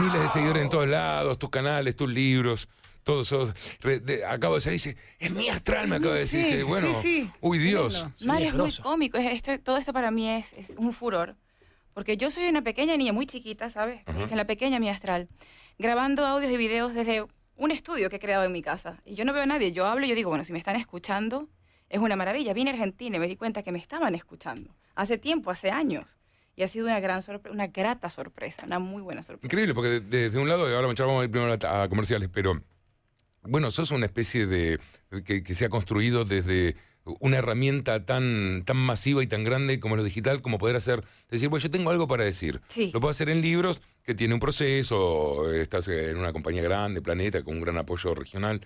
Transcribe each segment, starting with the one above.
miles de seguidores en todos lados, tus canales, tus libros, todos esos. acabo de decir dice, es mi astral, me acabo de decir. Sí, bueno, sí, uy Dios. Mario es, muy cómico, todo esto para mí es, un furor. Porque yo soy una pequeña niña, muy chiquita, ¿sabes? Uh la pequeña mi astral. Grabando audios y videos desde un estudio que he creado en mi casa. Y yo no veo a nadie. Yo hablo y yo digo, bueno, si me están escuchando, es una maravilla. Vine a Argentina y me di cuenta que me estaban escuchando. Hace tiempo, hace años y ha sido una gran sorpresa, una grata sorpresa, una muy buena sorpresa. Increíble, porque desde un lado, ahora vamos a ir primero a, comerciales, pero bueno, sos una especie de que, se ha construido desde una herramienta tan, tan masiva y tan grande como lo digital, como poder hacer, decir, pues yo tengo algo para decir. Lo puedo hacer en libros, que tiene un proceso, estás en una compañía grande, Planeta, con un gran apoyo regional,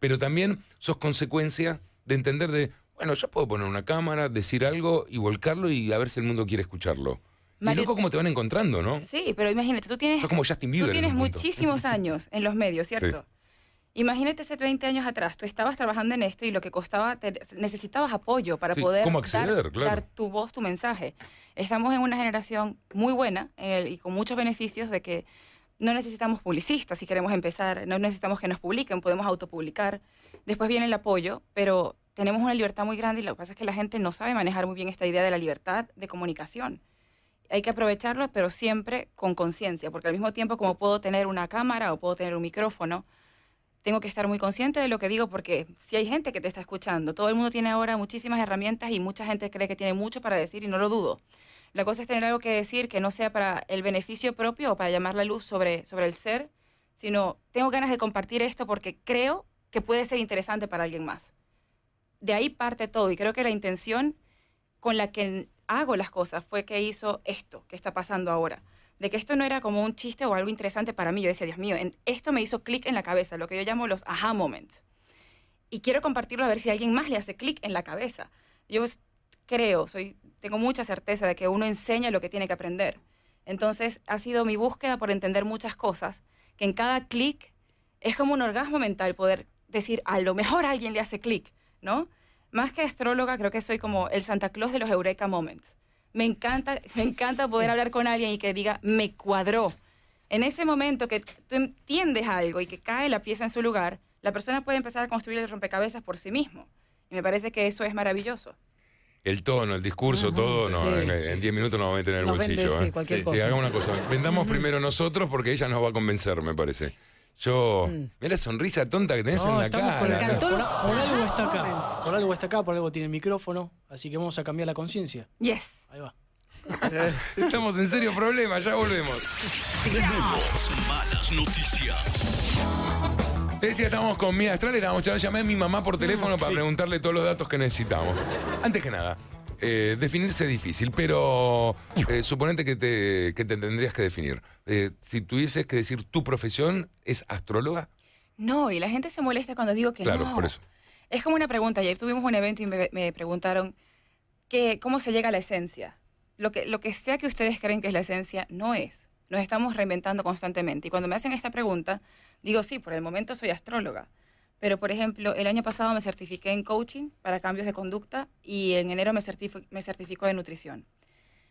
pero también sos consecuencia de entender de, bueno, yo puedo poner una cámara, decir algo y volcarlo y a ver si el mundo quiere escucharlo y loco cómo te van encontrando, ¿no? Sí, pero imagínate, tú tienes. tú tienes muchísimos años en los medios, ¿cierto? Imagínate hace 20 años atrás, tú estabas trabajando en esto y lo que costaba, necesitabas apoyo para poder dar, tu voz, tu mensaje. Estamos en una generación muy buena eh, y con muchos beneficios de que no necesitamos publicistas si queremos empezar, no necesitamos que nos publiquen, podemos autopublicar. Después viene el apoyo, pero tenemos una libertad muy grande y lo que pasa es que la gente no sabe manejar muy bien esta idea de la libertad de comunicación hay que aprovecharlos, pero siempre con conciencia, porque al mismo tiempo como puedo tener una cámara o puedo tener un micrófono, tengo que estar muy consciente de lo que digo porque si hay gente que te está escuchando, todo el mundo tiene ahora muchísimas herramientas y mucha gente cree que tiene mucho para decir y no lo dudo. La cosa es tener algo que decir que no sea para el beneficio propio o para llamar la luz sobre, sobre el ser, sino tengo ganas de compartir esto porque creo que puede ser interesante para alguien más. De ahí parte todo y creo que la intención con la que hago las cosas fue que hizo esto que está pasando ahora. De que esto no era como un chiste o algo interesante para mí. Yo decía, Dios mío, en, esto me hizo clic en la cabeza, lo que yo llamo los aha moments. Y quiero compartirlo a ver si alguien más le hace clic en la cabeza. Yo creo, soy, tengo mucha certeza de que uno enseña lo que tiene que aprender. Entonces ha sido mi búsqueda por entender muchas cosas, que en cada clic es como un orgasmo mental poder decir, a lo mejor alguien le hace clic, ¿no? más que astróloga, creo que soy como el Santa Claus de los Eureka Moments. Me encanta, me encanta poder hablar con alguien y que diga, me cuadró. En ese momento que tú entiendes algo y que cae la pieza en su lugar, la persona puede empezar a construir el rompecabezas por sí mismo. Y me parece que eso es maravilloso. El tono, el discurso, todo, en 10 minutos nos va a meter en el bolsillo. ¿eh? cualquier cosa. Vendamos primero nosotros porque ella nos va a convencer, me parece. Yo, mm. mira la sonrisa tonta que tenés en la cara. Por, el Por, por, algo está acá. Por algo está acá, por algo tiene el micrófono. Así que vamos a cambiar la conciencia. Yes. Ahí va. Estamos en serio problema, ya volvemos. Tenemos malas noticias. decía, con Mía Astral, estábamos charlando, llamé a mi mamá por mm, teléfono para preguntarle todos los datos que necesitamos. Antes que nada, eh, definirse es difícil, pero eh, suponete que te, tendrías que definir. Eh, si tuvieses que decir tu profesión, ¿es astróloga? No, y la gente se molesta cuando digo que no. Claro, por eso. Es como una pregunta. Ayer tuvimos un evento y me, preguntaron que, cómo se llega a la esencia. Lo que, lo que sea que ustedes creen que es la esencia, no es. Nos estamos reinventando constantemente. Y cuando me hacen esta pregunta, digo, sí, por el momento soy astróloga pero, por ejemplo, el año pasado me certifiqué en coaching para cambios de conducta y en enero me, certificó me de nutrición.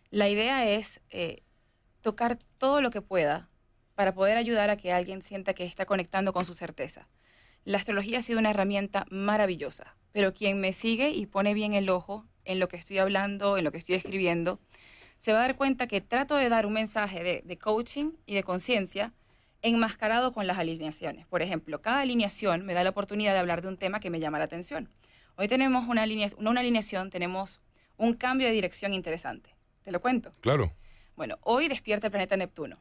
La idea es eh, tocar todo lo que pueda para poder ayudar a que alguien sienta que está conectando con su certeza. La astrología ha sido una herramienta maravillosa, pero quien me sigue y pone bien el ojo en lo que estoy hablando, en lo que estoy escribiendo, se va a dar cuenta que trato de dar un mensaje de, de coaching y de conciencia, enmascarado con las alineaciones. Por ejemplo, cada alineación me da la oportunidad de hablar de un tema que me llama la atención. Hoy tenemos una, alineación, una alineación, tenemos un cambio de dirección interesante. Te lo cuento. Claro. Bueno, hoy despierta el planeta Neptuno.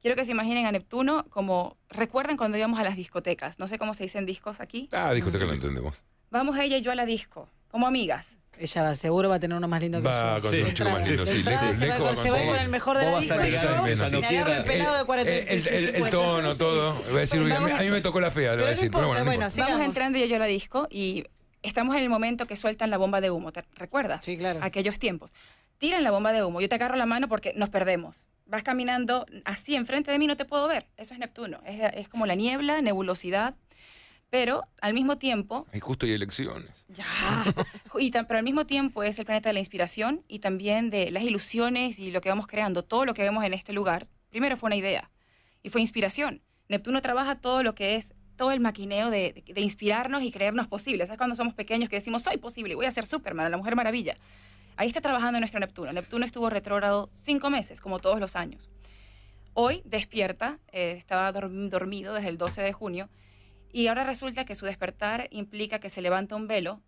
Quiero que se imaginen a Neptuno como, recuerden cuando íbamos a las discotecas, no sé cómo se dicen discos aquí. Ah, discoteca lo entendemos. Vamos ella y yo a la disco, como amigas. Ella va, seguro va a tener uno más lindo que yo. Va a conseguir un chico más lindo, sí. le se con el mejor de la eh, eh, el pelado de 45, El, tono, todo. Voy a decir, mí, me tocó la fea, le voy a decir. bueno Vamos entrando y yo la disco y estamos en el momento que sueltan la bomba de humo, ¿te recuerdas? Sí, claro. Aquellos tiempos. Tiran la bomba de humo, yo te agarro la mano porque nos perdemos. Vas caminando así enfrente de mí, no te puedo ver. Eso es Neptuno, es, es como la niebla, nebulosidad pero al mismo tiempo... Hay justo y elecciones. Ya. Y pero al mismo tiempo es el planeta de la inspiración y también de las ilusiones y lo que vamos creando. Todo lo que vemos en este lugar, primero fue una idea y fue inspiración. Neptuno trabaja todo lo que es todo el maquineo de, inspirarnos y creernos posibles. ¿Sabes cuando somos pequeños que decimos, soy posible, voy a ser Superman, la Mujer Maravilla? Ahí está trabajando nuestro Neptuno. Neptuno estuvo retrógrado cinco meses, como todos los años. Hoy despierta, eh, estaba dormido desde el 12 de junio, y ahora resulta que su despertar implica que se levanta un velo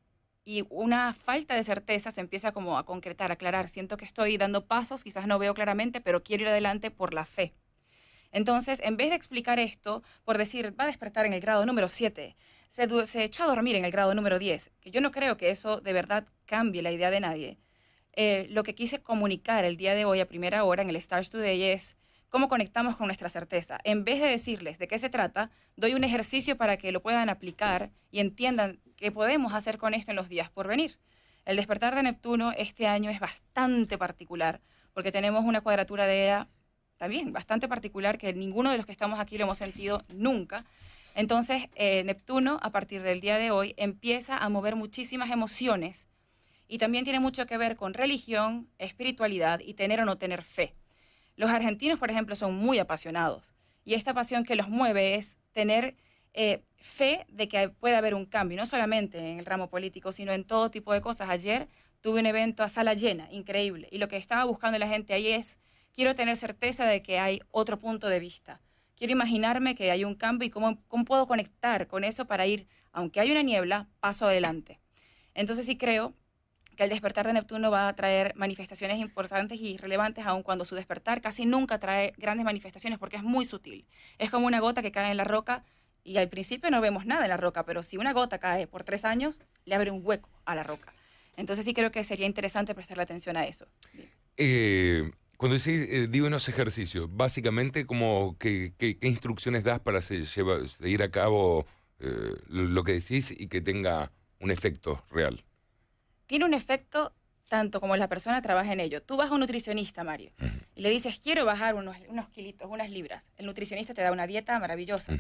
y una falta de certeza se empieza como a concretar, a aclarar. Siento que estoy dando pasos, quizás no veo claramente, pero quiero ir adelante por la fe. Entonces, en vez de explicar esto, por decir, va a despertar en el grado número 7, se, echó a dormir en el grado número 10, que yo no creo que eso de verdad cambie la idea de nadie. Eh, lo que quise comunicar el día de hoy a primera hora en el Stars Today es, cómo conectamos con nuestra certeza. En vez de decirles de qué se trata, doy un ejercicio para que lo puedan aplicar y entiendan qué podemos hacer con esto en los días por venir. El despertar de Neptuno este año es bastante particular, porque tenemos una cuadratura de era también bastante particular que ninguno de los que estamos aquí lo hemos sentido nunca. Entonces, eh, Neptuno, a partir del día de hoy, empieza a mover muchísimas emociones y también tiene mucho que ver con religión, espiritualidad y tener o no tener fe. Los argentinos, por ejemplo, son muy apasionados y esta pasión que los mueve es tener eh, fe de que puede haber un cambio, no solamente en el ramo político, sino en todo tipo de cosas. Ayer tuve un evento a sala llena, increíble, y lo que estaba buscando la gente ahí es, quiero tener certeza de que hay otro punto de vista. Quiero imaginarme que hay un cambio y cómo, cómo puedo conectar con eso para ir, aunque hay una niebla, paso adelante. Entonces sí creo el despertar de Neptuno va a traer manifestaciones importantes y relevantes, aun cuando su despertar casi nunca trae grandes manifestaciones porque es muy sutil. Es como una gota que cae en la roca y al principio no vemos nada en la roca, pero si una gota cae por tres años, le abre un hueco a la roca. Entonces sí creo que sería interesante prestarle atención a eso. Eh, cuando decís, eh, digo unos ejercicios, básicamente, como qué, instrucciones das para seguir a cabo eh, lo que decís y que tenga un efecto real? tiene un efecto tanto como la persona trabaja en ello. Tú vas a un nutricionista, Mario, y le dices, quiero bajar unos, unos kilitos, unas libras. El nutricionista te da una dieta maravillosa.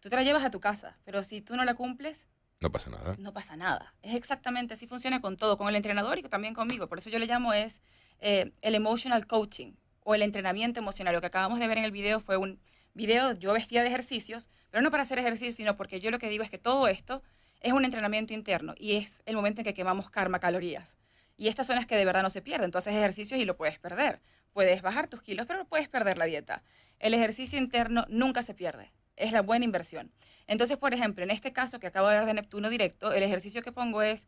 Tú te la llevas a tu casa, pero si tú no la cumples... No pasa nada. No pasa nada. Es exactamente así funciona con todo, con el entrenador y también conmigo. Por eso yo le llamo es eh, el emotional coaching o el entrenamiento emocional. Lo que acabamos de ver en el video fue un video, yo vestía de ejercicios, pero no para hacer ejercicios, sino porque yo lo que digo es que todo esto es un entrenamiento interno y es el momento en que quemamos karma calorías. Y estas son las que de verdad no se pierden. Entonces, ejercicios y lo puedes perder. Puedes bajar tus kilos, pero puedes perder la dieta. El ejercicio interno nunca se pierde. Es la buena inversión. Entonces, por ejemplo, en este caso que acabo de ver de Neptuno directo, el ejercicio que pongo es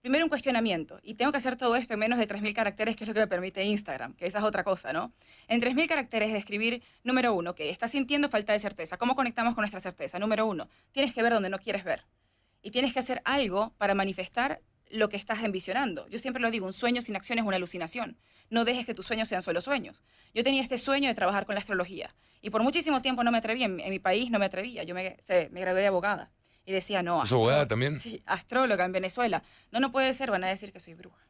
primero un cuestionamiento. Y tengo que hacer todo esto en menos de 3.000 caracteres, que es lo que me permite Instagram, que esa es otra cosa, ¿no? En 3.000 caracteres describir, número uno, que estás sintiendo falta de certeza. ¿Cómo conectamos con nuestra certeza? Número uno, tienes que ver donde no quieres ver y tienes que hacer algo para manifestar lo que estás envisionando. Yo siempre lo digo, un sueño sin acción es una alucinación. No dejes que tus sueños sean solo sueños. Yo tenía este sueño de trabajar con la astrología y por muchísimo tiempo no me atreví, en, mi país no me atrevía, yo me, gradué de abogada y decía, no, abogada también? Sí, astróloga en Venezuela. No, no puede ser, van a decir que soy bruja.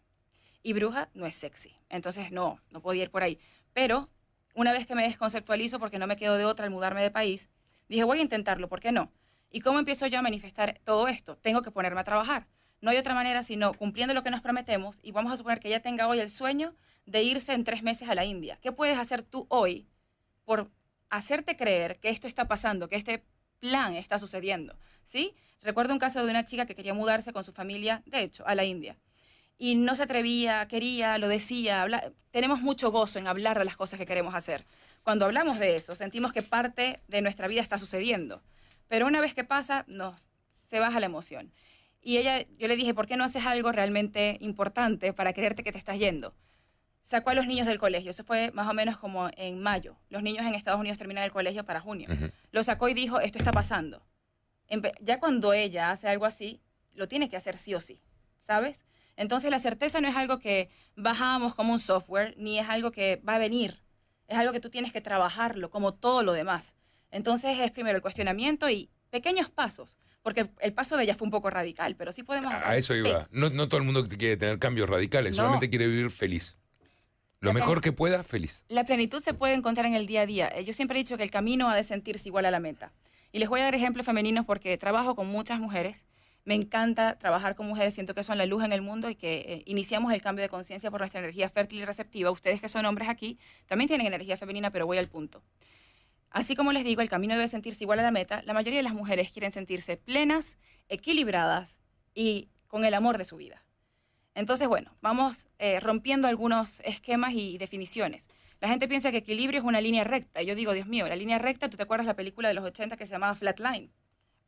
Y bruja no es sexy, entonces no, no podía ir por ahí. Pero una vez que me desconceptualizo porque no me quedo de otra al mudarme de país, dije, voy a intentarlo, ¿por qué no? ¿Y cómo empiezo yo a manifestar todo esto? Tengo que ponerme a trabajar. No hay otra manera sino cumpliendo lo que nos prometemos y vamos a suponer que ella tenga hoy el sueño de irse en tres meses a la India. ¿Qué puedes hacer tú hoy por hacerte creer que esto está pasando, que este plan está sucediendo? ¿Sí? Recuerdo un caso de una chica que quería mudarse con su familia, de hecho, a la India. Y no se atrevía, quería, lo decía. Tenemos mucho gozo en hablar de las cosas que queremos hacer. Cuando hablamos de eso, sentimos que parte de nuestra vida está sucediendo. Pero una vez que pasa, no se baja la emoción. Y ella, yo le dije, ¿por qué no haces algo realmente importante para creerte que te estás yendo? Sacó a los niños del colegio, eso fue más o menos como en mayo. Los niños en Estados Unidos terminan el colegio para junio. Lo sacó y dijo, esto está pasando. ya cuando ella hace algo así, lo tiene que hacer sí o sí, ¿sabes? Entonces la certeza no es algo que bajamos como un software, ni es algo que va a venir. Es algo que tú tienes que trabajarlo, como todo lo demás. Entonces es primero el cuestionamiento y pequeños pasos, porque el paso de ella fue un poco radical, pero sí podemos... Hacer. A eso iba. No, todo el mundo quiere tener cambios radicales, solamente quiere vivir feliz. Lo mejor que pueda, feliz. La plenitud se puede encontrar en el día a día. Eh, yo siempre he dicho que el camino ha de sentirse igual a la meta. Y les voy a dar ejemplos femeninos porque trabajo con muchas mujeres. Me encanta trabajar con mujeres, siento que son la luz en el mundo y que eh, iniciamos el cambio de conciencia por nuestra energía fértil y receptiva. Ustedes que son hombres aquí también tienen energía femenina, pero voy al punto. Así como les digo, el camino debe sentirse igual a la meta, la mayoría de las mujeres quieren sentirse plenas, equilibradas y con el amor de su vida. Entonces, bueno, vamos eh, rompiendo algunos esquemas y definiciones. La gente piensa que equilibrio es una línea recta. Yo digo, Dios mío, la línea recta, tú te acuerdas la película de los 80 que se llamaba Flatline.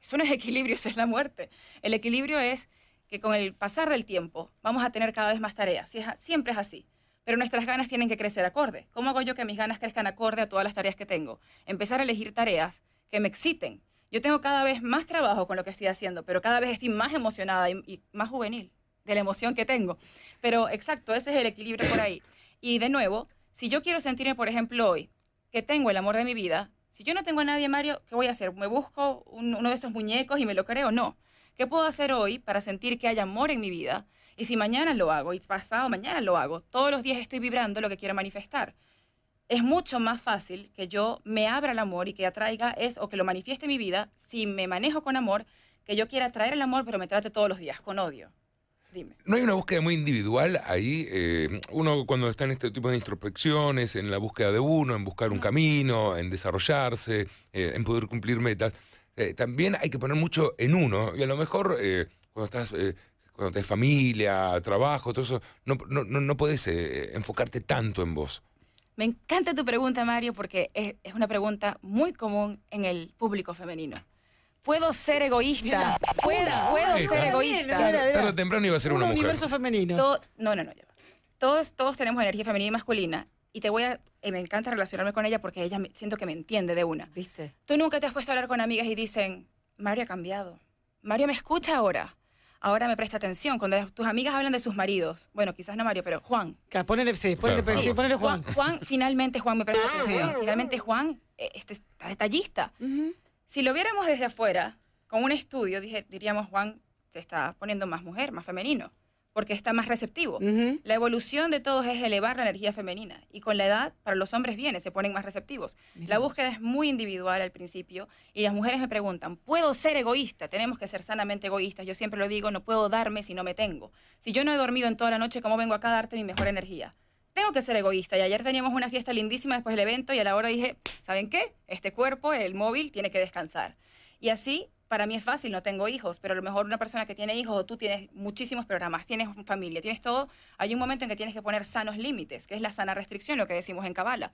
Eso no es equilibrio, eso es la muerte. El equilibrio es que con el pasar del tiempo vamos a tener cada vez más tareas. Siempre es así. Pero nuestras ganas tienen que crecer acorde. ¿Cómo hago yo que mis ganas crezcan acorde a todas las tareas que tengo? Empezar a elegir tareas que me exciten. Yo tengo cada vez más trabajo con lo que estoy haciendo, pero cada vez estoy más emocionada y, más juvenil de la emoción que tengo. Pero exacto, ese es el equilibrio por ahí. Y de nuevo, si yo quiero sentirme, por ejemplo, hoy, que tengo el amor de mi vida, si yo no tengo a nadie, Mario, ¿qué voy a hacer? ¿Me busco uno de esos muñecos y me lo creo? No. ¿Qué puedo hacer hoy para sentir que hay amor en mi vida? Y si mañana lo hago, y pasado mañana lo hago, todos los días estoy vibrando lo que quiero manifestar. Es mucho más fácil que yo me abra el amor y que atraiga eso o que lo manifieste mi vida si me manejo con amor, que yo quiera atraer el amor, pero me trate todos los días con odio. Dime. ¿No hay una búsqueda muy individual ahí? Eh, uno cuando está en este tipo de introspecciones, en la búsqueda de uno, en buscar un camino, en desarrollarse, eh, en poder cumplir metas, eh, también hay que poner mucho en uno. Y a lo mejor cuando estás cuando tenés familia, trabajo, todo eso, no, no, no eh, eh, enfocarte tanto en vos. Me encanta tu pregunta, Mario, porque es, es, una pregunta muy común en el público femenino. Puedo ser egoísta. Puedo, ser egoísta. Tarde o temprano iba a ser una mujer. universo femenino. no, no, no. Todos, todos tenemos energía femenina y masculina. Y te voy a. Eh, me encanta relacionarme con ella porque ella siento que me entiende de una. ¿Viste? Tú nunca te has puesto a hablar con amigas y dicen, Mario ha cambiado. Mario me escucha ahora ahora me presta atención. Cuando tus amigas hablan de sus maridos, bueno, quizás no Mario, pero Juan. sí, ponele, Juan. Juan. finalmente Juan me presta atención. Finalmente Juan eh, este, está detallista. Si lo viéramos desde afuera, con un estudio, diríamos Juan se está poniendo más mujer, más femenino porque está más receptivo. La evolución de todos es elevar la energía femenina y con la edad para los hombres viene, se ponen más receptivos. La búsqueda es muy individual al principio y las mujeres me preguntan, ¿puedo ser egoísta? Tenemos que ser sanamente egoístas. Yo siempre lo digo, no puedo darme si no me tengo. Si yo no he dormido en toda la noche, ¿cómo vengo acá a darte mi mejor energía? Tengo que ser egoísta y ayer teníamos una fiesta lindísima después del evento y a la hora dije, ¿saben qué? Este cuerpo, el móvil, tiene que descansar. Y así para mí es fácil, no tengo hijos, pero a lo mejor una persona que tiene hijos o tú tienes muchísimos programas, tienes familia, tienes todo, hay un momento en que tienes que poner sanos límites, que es la sana restricción, lo que decimos en Cabala,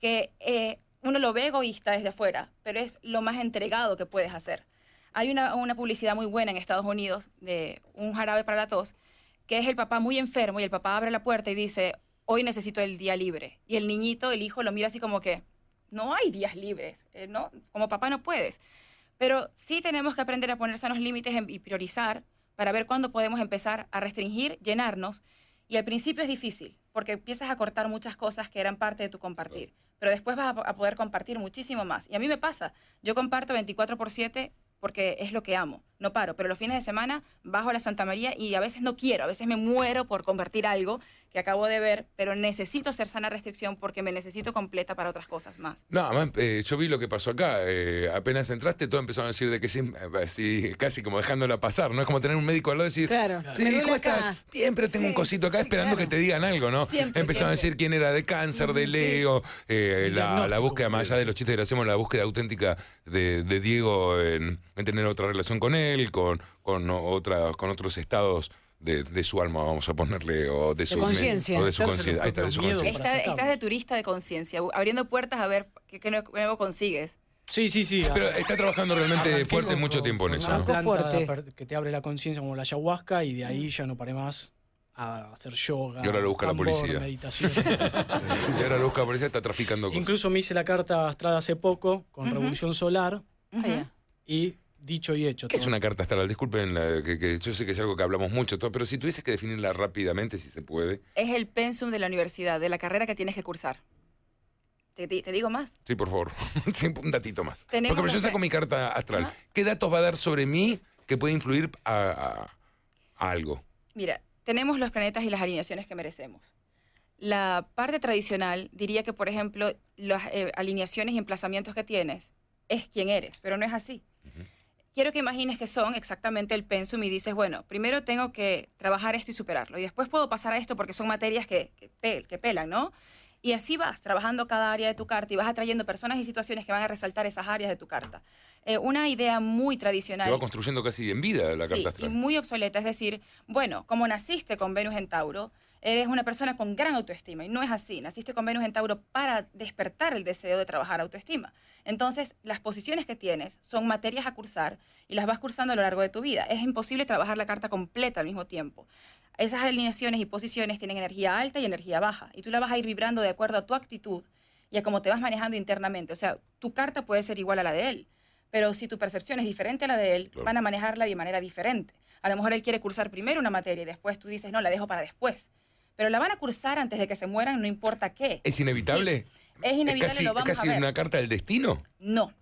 que eh, uno lo ve egoísta desde afuera, pero es lo más entregado que puedes hacer. Hay una, publicidad muy buena en Estados Unidos de un jarabe para la tos, que es el papá muy enfermo y el papá abre la puerta y dice, hoy necesito el día libre. Y el niñito, el hijo, lo mira así como que, no hay días libres, eh, ¿no? Como papá no puedes. Pero sí tenemos que aprender a poner los límites y priorizar para ver cuándo podemos empezar a restringir, llenarnos. Y al principio es difícil, porque empiezas a cortar muchas cosas que eran parte de tu compartir. Pero después vas a, poder compartir muchísimo más. Y a mí me pasa, yo comparto 24 por 7 porque es lo que amo no paro, pero los fines de semana bajo a la Santa María y a veces no quiero, a veces me muero por convertir algo que acabo de ver, pero necesito hacer sana restricción porque me necesito completa para otras cosas más. No, además, eh, yo vi lo que pasó acá. Eh, apenas entraste, todo empezaron a decir de que sí, casi como dejándola pasar, ¿no? Es como tener un médico al lado y decir, claro, sí, ¿cómo Bien, tengo un cosito acá esperando que te digan algo, ¿no? empezaron a decir quién era de cáncer, de Leo, eh, la, búsqueda, más allá de los chistes que hacemos, la búsqueda auténtica de, Diego en tener otra relación con él con, con otros estados de, su alma, vamos a ponerle, o de su conciencia. de su conciencia. Estás de turista de conciencia, abriendo puertas a ver qué, nuevo consigues. Sí, sí, sí. Pero está trabajando realmente fuerte mucho tiempo en eso. Que te abre la conciencia como la ayahuasca y de ahí ya no paré más a hacer yoga. Y ahora lo busca la policía. y ahora lo busca la policía, está traficando cosas. Incluso me hice la carta astral hace poco con Revolución Solar. Y dicho y hecho. ¿Qué es una carta astral? Disculpen, que, yo sé que es algo que hablamos mucho, todo, pero si tuvieses que definirla rápidamente, si se puede. Es el pensum de la universidad, de la carrera que tienes que cursar. ¿Te, digo más? Sí, por favor. un datito más. Porque yo saco mi carta astral. ¿Qué datos va a dar sobre mí que puede influir a, algo? Mira, tenemos los planetas y las alineaciones que merecemos. La parte tradicional diría que, por ejemplo, las eh, alineaciones y emplazamientos que tienes es quién eres, pero no es así quiero que imagines que son exactamente el pensum y dices, bueno, primero tengo que trabajar esto y superarlo, y después puedo pasar a esto porque son materias que, que, pelan, ¿no? Y así vas trabajando cada área de tu carta y vas atrayendo personas y situaciones que van a resaltar esas áreas de tu carta. Eh, una idea muy tradicional. Se va construyendo casi en vida la carta astral. Y muy obsoleta, es decir, bueno, como naciste con Venus en Tauro, eres una persona con gran autoestima y no es así. Naciste con Venus en Tauro para despertar el deseo de trabajar autoestima. Entonces, las posiciones que tienes son materias a cursar y las vas cursando a lo largo de tu vida. Es imposible trabajar la carta completa al mismo tiempo. Esas alineaciones y posiciones tienen energía alta y energía baja y tú la vas a ir vibrando de acuerdo a tu actitud y a cómo te vas manejando internamente. O sea, tu carta puede ser igual a la de él, pero si tu percepción es diferente a la de él, van a manejarla de manera diferente. A lo mejor él quiere cursar primero una materia y después tú dices, no, la dejo para después pero la van a cursar antes de que se mueran, no importa qué. ¿Es inevitable? es inevitable, es casi, lo vamos casi a una carta del destino? No,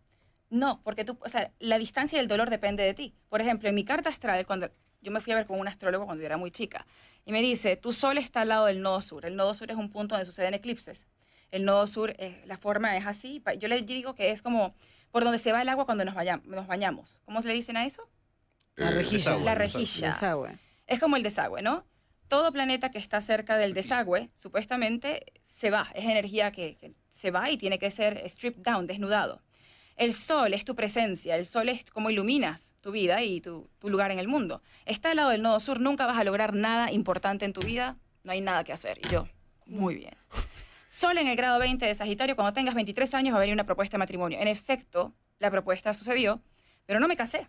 no, porque tú, o la distancia del dolor depende de ti. Por ejemplo, en mi carta astral, cuando yo me fui a ver con un astrólogo cuando yo era muy chica, y me dice, tu sol está al lado del nodo sur. El nodo sur es un punto donde suceden eclipses. El nodo sur, eh, la forma es así. Yo le digo que es como por donde se va el agua cuando nos, bañamos. ¿Cómo se le dicen a eso? La eh, rejilla. la rejilla. Desagüe. Es como el desagüe, ¿no? todo planeta que está cerca del desagüe, supuestamente, se va. Es energía que, se va y tiene que ser stripped down, desnudado. El sol es tu presencia, el sol es como iluminas tu vida y tu, tu, lugar en el mundo. Está al lado del nodo sur, nunca vas a lograr nada importante en tu vida, no hay nada que hacer. Y yo, muy bien. Sol en el grado 20 de Sagitario, cuando tengas 23 años va a venir una propuesta de matrimonio. En efecto, la propuesta sucedió, pero no me casé.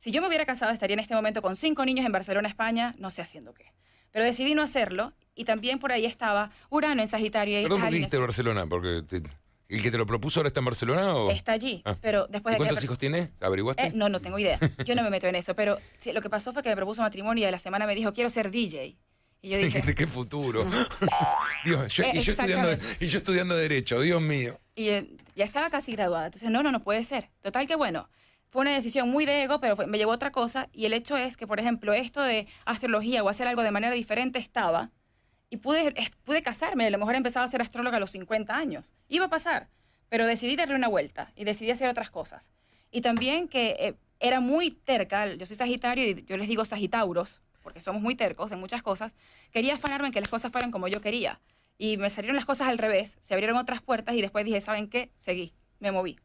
Si yo me hubiera casado, estaría en este momento con cinco niños en Barcelona, España, no sé haciendo qué pero decidí no hacerlo y también por ahí estaba Urano en Sagitario. Y dónde viste Barcelona? Porque ¿El que te lo propuso ahora está en Barcelona o...? Está allí, ah. pero después... ¿Cuántos hijos tienes? ¿Averiguaste? Eh, no, no tengo idea. Yo no me meto en eso, pero lo que pasó fue que me propuso matrimonio y a la semana me dijo, quiero ser DJ. Y yo dije... ¿De qué futuro? Dios, eh, y, yo estudiando, Derecho, Dios mío. Y eh, ya estaba casi graduada, entonces no, no, no puede ser. Total que bueno, fue una decisión muy de ego, pero me llevó a otra cosa. Y el hecho es que, por ejemplo, esto de astrología o hacer algo de manera diferente estaba. Y pude, pude casarme, a lo mejor empezaba a ser astróloga a los 50 años. Iba a pasar, pero decidí darle una vuelta y decidí hacer otras cosas. Y también que eh, era muy terca, yo soy Sagitario y yo les digo Sagitauros, porque somos muy tercos en muchas cosas, quería afanarme en que las cosas fueran como yo quería. Y me salieron las cosas al revés, se abrieron otras puertas y después dije, ¿saben qué? Seguí, me moví.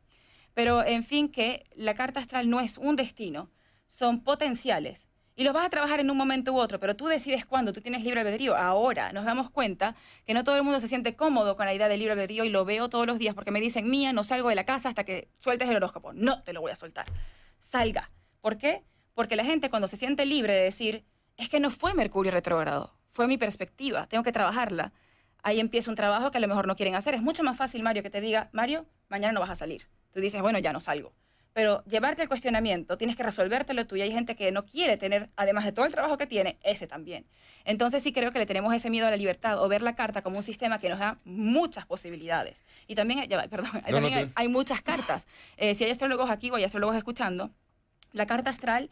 Pero en fin, que la carta astral no es un destino, son potenciales. Y los vas a trabajar en un momento u otro, pero tú decides cuándo, tú tienes libre albedrío. Ahora nos damos cuenta que no todo el mundo se siente cómodo con la idea del libre albedrío y lo veo todos los días porque me dicen, mía, no salgo de la casa hasta que sueltes el horóscopo. No te lo voy a soltar. Salga. ¿Por qué? Porque la gente cuando se siente libre de decir, es que no fue Mercurio retrógrado, fue mi perspectiva, tengo que trabajarla. Ahí empieza un trabajo que a lo mejor no quieren hacer. Es mucho más fácil, Mario, que te diga, Mario, mañana no vas a salir tú dices, bueno, ya no salgo. Pero llevarte al cuestionamiento, tienes que resolvértelo tú y hay gente que no quiere tener, además de todo el trabajo que tiene, ese también. Entonces sí creo que le tenemos ese miedo a la libertad o ver la carta como un sistema que nos da muchas posibilidades. Y también, Hay, muchas cartas. Eh, si hay astrólogos aquí o hay astrólogos escuchando, la carta astral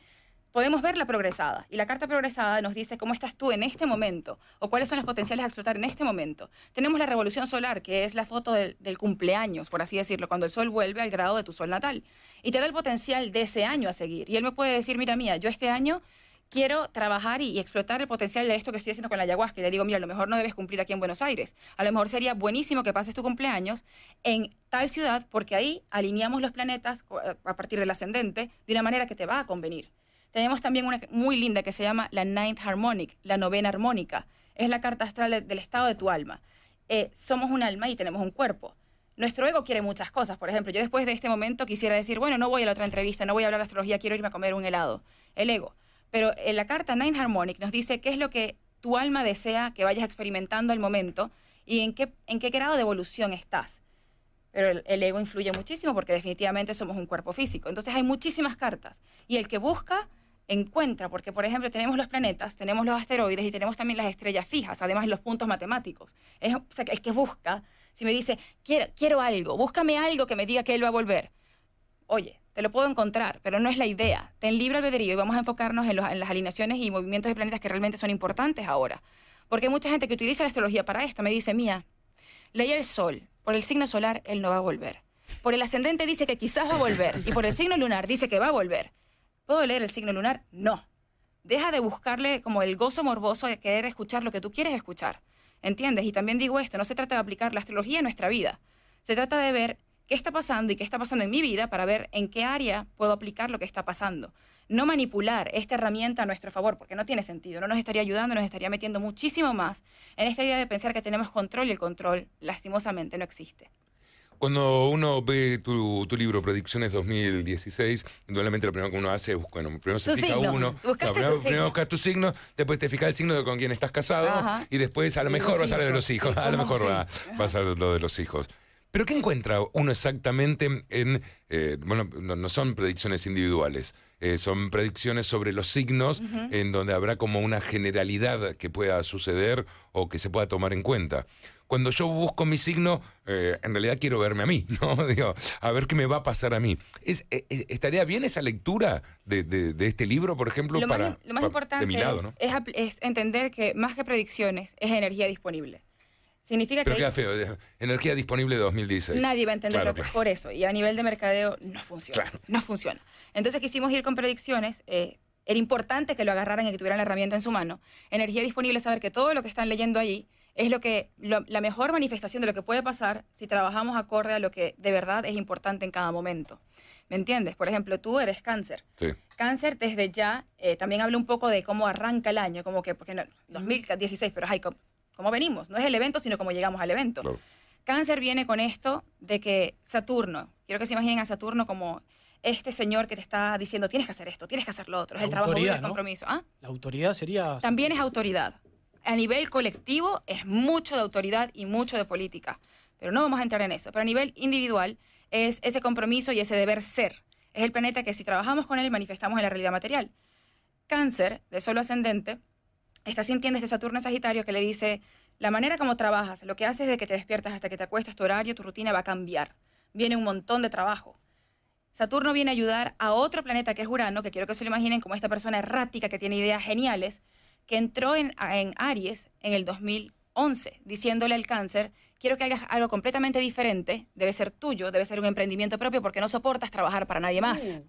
podemos ver la progresada. Y la carta progresada nos dice cómo estás tú en este momento o cuáles son los potenciales a explotar en este momento. Tenemos la revolución solar, que es la foto del, cumpleaños, por así decirlo, cuando el sol vuelve al grado de tu sol natal. Y te da el potencial de ese año a seguir. Y él me puede decir, mira, mía, yo este año quiero trabajar y, y, explotar el potencial de esto que estoy haciendo con la ayahuasca. Y le digo, mira, a lo mejor no debes cumplir aquí en Buenos Aires. A lo mejor sería buenísimo que pases tu cumpleaños en tal ciudad, porque ahí alineamos los planetas a partir del ascendente de una manera que te va a convenir. Tenemos también una muy linda que se llama la Ninth Harmonic, la novena armónica. Es la carta astral del estado de tu alma. Eh, somos un alma y tenemos un cuerpo. Nuestro ego quiere muchas cosas. Por ejemplo, yo después de este momento quisiera decir, bueno, no voy a la otra entrevista, no voy a hablar de astrología, quiero irme a comer un helado. El ego. Pero en eh, la carta Ninth Harmonic nos dice qué es lo que tu alma desea que vayas experimentando al momento y en qué, en qué grado de evolución estás. Pero el ego influye muchísimo porque definitivamente somos un cuerpo físico. Entonces hay muchísimas cartas. Y el que busca encuentra, porque por ejemplo tenemos los planetas, tenemos los asteroides y tenemos también las estrellas fijas, además los puntos matemáticos. Es, el que busca, si me dice, quiero, algo, búscame algo que me diga que él va a volver. Oye, te lo puedo encontrar, pero no es la idea. Ten libre albedrío y vamos a enfocarnos en, las alineaciones y movimientos de planetas que realmente son importantes ahora. Porque hay mucha gente que utiliza la astrología para esto. Me dice, mía, leí el sol, por el signo solar él no va a volver. Por el ascendente dice que quizás va a volver y por el signo lunar dice que va a volver. ¿Puedo leer el signo lunar? No. Deja de buscarle como el gozo morboso de querer escuchar lo que tú quieres escuchar. ¿Entiendes? Y también digo esto, no se trata de aplicar la astrología en nuestra vida. Se trata de ver qué está pasando y qué está pasando en mi vida para ver en qué área puedo aplicar lo que está pasando. No manipular esta herramienta a nuestro favor, porque no tiene sentido, no nos estaría ayudando, nos estaría metiendo muchísimo más en esta idea de pensar que tenemos control y el control, lastimosamente, no existe. Cuando uno ve tu, libro Predicciones 2016, indudablemente lo primero que uno hace es, bueno, primero se fija uno. primero, buscas tu signo, después te fijas el signo de con quién estás casado y después a lo mejor vas a lo de los hijos, a lo mejor vas va, a lo de los hijos. Pero ¿qué encuentra uno exactamente en, eh, bueno, no, son predicciones individuales, eh, son predicciones sobre los signos en donde habrá como una generalidad que pueda suceder o que se pueda tomar en cuenta? cuando yo busco mi signo, eh, en realidad quiero verme a mí, ¿no? Digo, a ver qué me va a pasar a mí. ¿Es, eh, eh, estaría bien esa lectura de, de, este libro, por ejemplo, lo para, más, lo más importante de mi lado, ¿no? es, entender que más que predicciones es energía disponible. Significa que. feo, energía disponible 2016. Nadie va a entenderlo por eso. Y a nivel de mercadeo no funciona. No funciona. Entonces quisimos ir con predicciones. era importante que lo agarraran y que tuvieran la herramienta en su mano. Energía disponible, saber que todo lo que están leyendo allí es lo que, la mejor manifestación de lo que puede pasar si trabajamos acorde a lo que de verdad es importante en cada momento. ¿Me entiendes? Por ejemplo, tú eres cáncer. Sí. Cáncer desde ya, eh, también hablo un poco de cómo arranca el año, como que, porque 2016, pero ay, ¿cómo, venimos? No es el evento, sino cómo llegamos al evento. Cáncer viene con esto de que Saturno, quiero que se imaginen a Saturno como este señor que te está diciendo tienes que hacer esto, tienes que hacer lo otro, es el trabajo de compromiso. ¿ah? La autoridad sería... También es autoridad a nivel colectivo es mucho de autoridad y mucho de política, pero no vamos a entrar en eso. Pero a nivel individual es ese compromiso y ese deber ser. Es el planeta que si trabajamos con él manifestamos en la realidad material. Cáncer, de solo ascendente, está sintiendo este Saturno Sagitario que le dice, la manera como trabajas, lo que haces de que te despiertas hasta que te acuestas, tu horario, tu rutina va a cambiar. Viene un montón de trabajo. Saturno viene a ayudar a otro planeta que es Urano, que quiero que se lo imaginen como esta persona errática que tiene ideas geniales, que entró en, en Aries en el 2011, diciéndole al cáncer, quiero que hagas algo completamente diferente, debe ser tuyo, debe ser un emprendimiento propio porque no soportas trabajar para nadie más. Uh,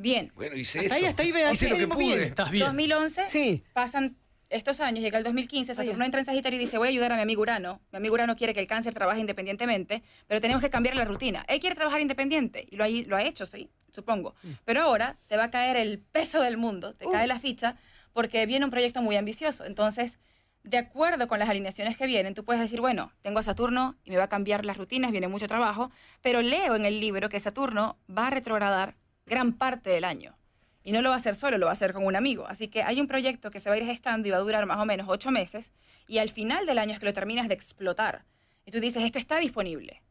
bien. Bueno, hice esto. Ahí, hasta ahí hice lo que pude. ¿Estás bien? 2011, sí. pasan estos años, llega el 2015, Saturno entra en Sagitario y dice, voy a ayudar a mi amigo Urano. Mi amigo Urano quiere que el cáncer trabaje independientemente, pero tenemos que cambiar la rutina. Él quiere trabajar independiente y lo ha, lo ha hecho, sí, supongo. Mm. Pero ahora te va a caer el peso del mundo, te cae la ficha porque viene un proyecto muy ambicioso. Entonces, de acuerdo con las alineaciones que vienen, tú puedes decir, bueno, tengo a Saturno y me va a cambiar las rutinas, viene mucho trabajo, pero leo en el libro que Saturno va a retrogradar gran parte del año. Y no lo va a hacer solo, lo va a hacer con un amigo. Así que hay un proyecto que se va a ir gestando y va a durar más o menos ocho meses, y al final del año es que lo terminas de explotar. Y tú dices, esto está disponible.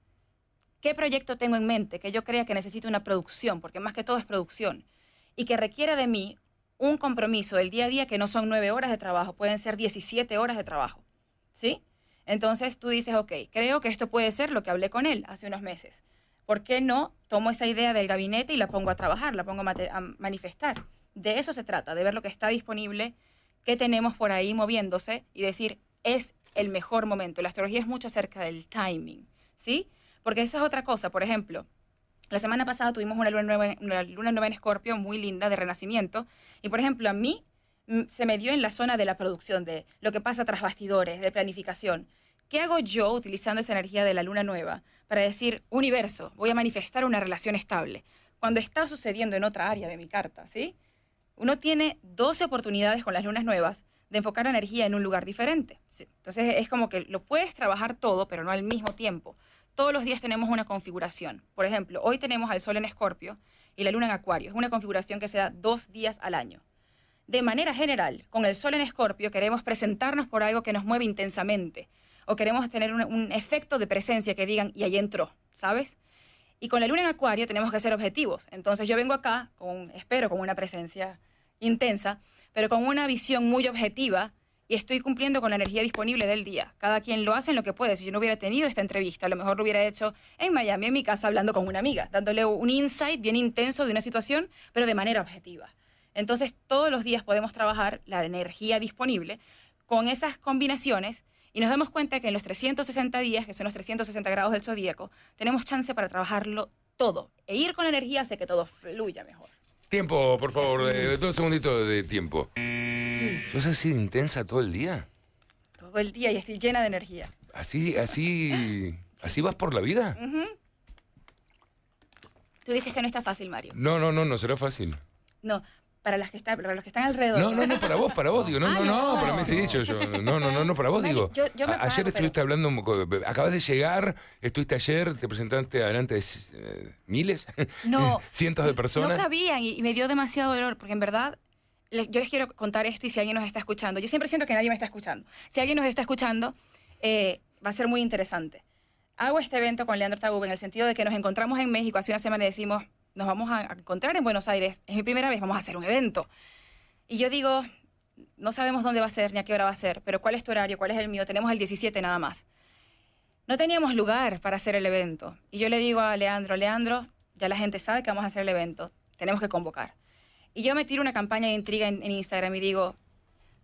¿Qué proyecto tengo en mente que yo crea que necesite una producción? Porque más que todo es producción. Y que requiera de mí un compromiso del día a día que no son nueve horas de trabajo, pueden ser 17 horas de trabajo, ¿sí? Entonces tú dices, ok, creo que esto puede ser lo que hablé con él hace unos meses. ¿Por qué no tomo esa idea del gabinete y la pongo a trabajar, la pongo a, manifestar? De eso se trata, de ver lo que está disponible, qué tenemos por ahí moviéndose y decir, es el mejor momento. La astrología es mucho acerca del timing, ¿sí? Porque esa es otra cosa, por ejemplo, la semana pasada tuvimos una luna nueva, luna nueva en Escorpio muy linda de renacimiento. Y por ejemplo, a mí mm, se me dio en la zona de la producción, de lo que pasa tras bastidores, de planificación. ¿Qué hago yo utilizando esa energía de la luna nueva para decir, universo, voy a manifestar una relación estable? Cuando está sucediendo en otra área de mi carta, ¿sí? Uno tiene 12 oportunidades con las lunas nuevas de enfocar energía en un lugar diferente. Entonces es como que lo puedes trabajar todo, pero no al mismo tiempo todos los días tenemos una configuración. Por ejemplo, hoy tenemos al Sol en Escorpio y la Luna en Acuario. Es una configuración que se da dos días al año. De manera general, con el Sol en Escorpio queremos presentarnos por algo que nos mueve intensamente o queremos tener un, efecto de presencia que digan, y ahí entró, ¿sabes? Y con la luna en acuario tenemos que ser objetivos. Entonces yo vengo acá, con, espero, con una presencia intensa, pero con una visión muy objetiva y estoy cumpliendo con la energía disponible del día. Cada quien lo hace en lo que puede. Si yo no hubiera tenido esta entrevista, a lo mejor lo hubiera hecho en Miami, en mi casa, hablando con una amiga, dándole un insight bien intenso de una situación, pero de manera objetiva. Entonces, todos los días podemos trabajar la energía disponible con esas combinaciones y nos damos cuenta que en los 360 días, que son los 360 grados del zodíaco, tenemos chance para trabajarlo todo e ir con energía hace que todo fluya mejor. Tiempo, por favor, eh, dos segunditos de tiempo. ¿Sos así sido intensa todo el día? Todo el día y estoy llena de energía. ¿Así, así, así vas por la vida? Tú dices que no está fácil, Mario. No, no, no, no será fácil. No, para las que están, los que están alrededor. No, no, no, para vos, para vos, digo, no, ah, no, no, para mí sí, no, no, no, no, para vos, digo. ayer estuviste hablando, acabas de llegar, estuviste ayer, te presentaste adelante de eh, miles, no, cientos de personas. No cabían y, me dio demasiado dolor, porque en verdad, yo les quiero contar esto y si alguien nos está escuchando, yo siempre siento que nadie me está escuchando, si alguien nos está escuchando, eh, va a ser muy interesante. Hago este evento con Leandro Tabú en el sentido de que nos encontramos en México hace una semana y decimos, nos vamos a encontrar en Buenos Aires, es mi primera vez, vamos a hacer un evento. Y yo digo, no sabemos dónde va a ser ni a qué hora va a ser, pero cuál es tu horario, cuál es el mío, tenemos el 17 nada más. No teníamos lugar para hacer el evento. Y yo le digo a Leandro, Leandro, ya la gente sabe que vamos a hacer el evento, tenemos que convocar. Y yo me tiro una campaña de intriga en, en Instagram y digo,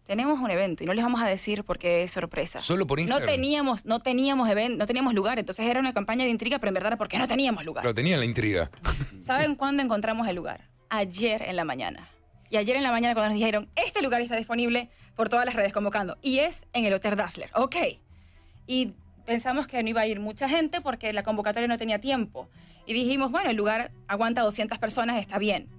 tenemos un evento y no les vamos a decir porque es sorpresa. Solo por Instagram. No teníamos, no teníamos evento, no teníamos lugar, entonces era una campaña de intriga, pero en verdad era porque no teníamos lugar. Lo tenía la intriga. ¿Saben cuándo encontramos el lugar? Ayer en la mañana. Y ayer en la mañana cuando nos dijeron, este lugar está disponible por todas las redes convocando. Y es en el Hotel Dassler. Ok. Y pensamos que no iba a ir mucha gente porque la convocatoria no tenía tiempo. Y dijimos, bueno, el lugar aguanta 200 personas, está bien.